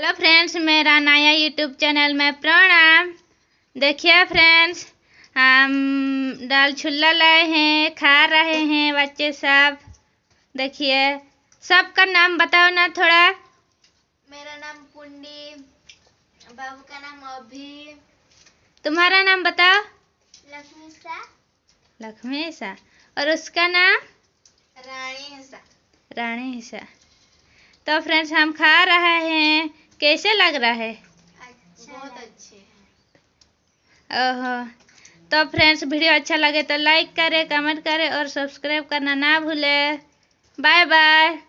Hello friends मेरा नया YouTube channel में प्रणाम देखिए फ्रेंड्स हम दाल छुल्ला लाए हैं खा रहे हैं बच्चे सब देखिए सबका नाम बताओ ना थोड़ा मेरा नाम पुंडी बाबू का नाम अभी तुम्हारा नाम बताओ लक्ष्मी सा लक्ष्मी सा और उसका नाम रानी सा रानी सा तो फ्रेंड्स हम खा रहे हैं कैसे लग रहा है अच्छा। बहुत अच्छे तो फ्रेंड्स वीडियो अच्छा लगे तो लाइक करें कमेंट करें और सब्सक्राइब करना ना भूले बाय बाय